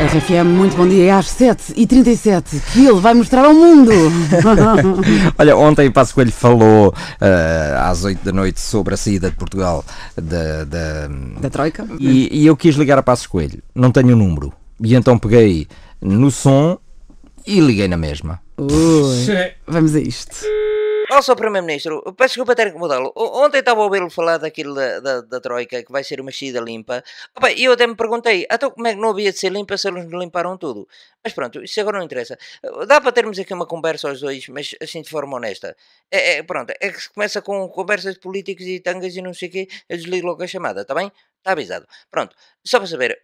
RFM, muito bom dia. É às 7h37 que ele vai mostrar ao mundo. Olha, ontem Passo Coelho falou uh, às 8 da noite sobre a saída de Portugal da, da, da Troika. E, e, eu quis ligar a Passo Coelho, não tenho o número. E então peguei no som e liguei na mesma. Ui, vamos a isto. Olha só, Primeiro-Ministro, peço desculpa ter que mudá-lo. Ontem estava a ouvi-lo falar daquilo da, da, da, Troika, que vai ser uma saída limpa. E eu até me perguntei, até então como é que não havia de ser limpa se eles nos limparam tudo? Mas pronto, isso agora não interessa. Dá para termos aqui uma conversa aos dois, mas assim de forma honesta. É, é pronto, é que se começa com conversas de políticos e tangas e não sei o quê, eu desligo logo a chamada, está bem? Está avisado. Pronto, só para saber,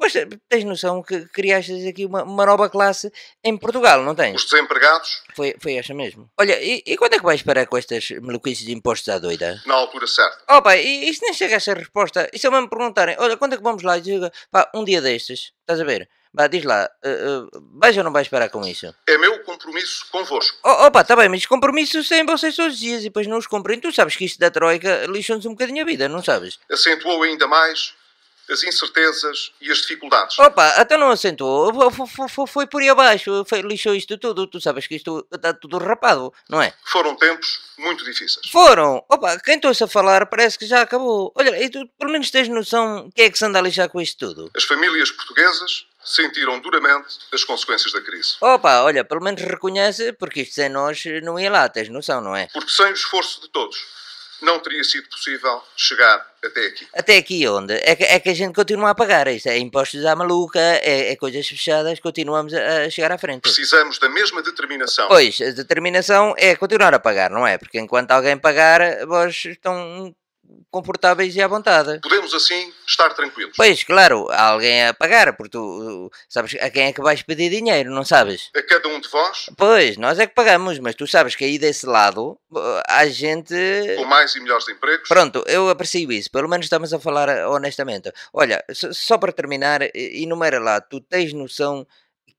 mas eh, tens noção que criaste aqui uma, uma, nova classe em Portugal, não tens? Os desempregados? Foi, foi essa mesmo. Olha, e, e quando é que vais parar com estas maluquices de impostos à doida? Na altura certa. Oh pá, isso nem chega a ser resposta. E se eu me perguntarem, olha, quando é que vamos lá? diga digo, pá, um dia destes, estás a ver? vá diz lá, uh, uh, vais ou não vais parar com isso? É meu compromisso convosco. Oh, opa, está bem, mas compromisso sem vocês todos os dias e depois não os cumprem. Tu sabes que isto da Troika lixou-nos um bocadinho a vida, não sabes? Acentuou ainda mais as incertezas e as dificuldades. Opa, até então não assentou. Foi, foi, foi por aí abaixo. Foi, lixou isto tudo. Tu sabes que isto está tudo rapado, não é? Foram tempos muito difíceis. Foram. Opa, quem estou-se a falar parece que já acabou. Olha, e tu pelo menos tens noção que é que se anda a lixar com isto tudo. As famílias portuguesas sentiram duramente as consequências da crise. Opa, olha, pelo menos reconhece, porque isto sem nós não ia lá, tens noção, não é? Porque sem o esforço de todos não teria sido possível chegar até aqui. Até aqui onde? É que, é que a gente continua a pagar, é impostos à maluca, é, é coisas fechadas, continuamos a, a, chegar à frente. Precisamos da mesma determinação. Pois, a determinação é continuar a pagar, não é? Porque enquanto alguém pagar, vós estão confortáveis e à vontade. Podemos assim estar tranquilos. Pois, claro, há alguém a pagar, porque tu uh, sabes a quem é que vais pedir dinheiro, não sabes? A cada um de vós? Pois, nós é que pagamos, mas tu sabes que aí desse lado uh, há gente. Com mais e melhores empregos. Pronto, eu aprecio isso, pelo menos estamos a falar honestamente. Olha, só para terminar, enumera lá, tu tens noção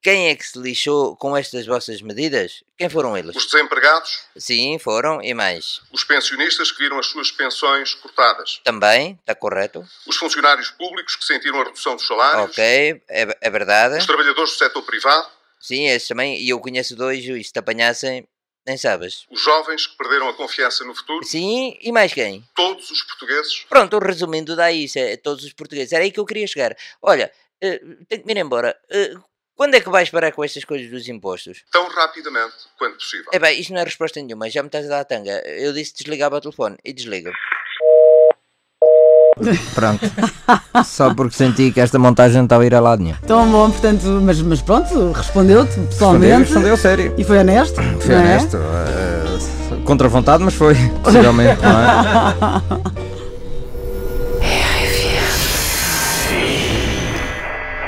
quem é que se lixou com estas vossas medidas? Quem foram eles? Os desempregados? Sim, foram e mais. Os pensionistas que viram as suas pensões cortadas? Também, está correto. Os funcionários públicos que sentiram a redução dos salários? Ok, é, é verdade. Os trabalhadores do setor privado? Sim, esses também, e eu conheço dois, e se te apanhassem, nem sabes. Os jovens que perderam a confiança no futuro? Sim, e mais quem? Todos os portugueses. Pronto, resumindo, dá isso, é, todos os portugueses. Era aí que eu queria chegar. Olha, uh, tenho que me ir embora. Uh, quando é que vais parar com estas coisas dos impostos? Tão rapidamente quanto possível. É bem, isto não é resposta nenhuma, já me estás a dar a tanga. Eu disse desligava o telefone e desligo. Pronto. Só porque senti que esta montagem não estava a ir a lado nenhum. Tão bom, portanto, mas, mas pronto, respondeu-te pessoalmente. Respondeu, respondeu, sério. E foi honesto? Foi é? honesto. É? Uh, contra vontade, mas foi. Possivelmente, não é?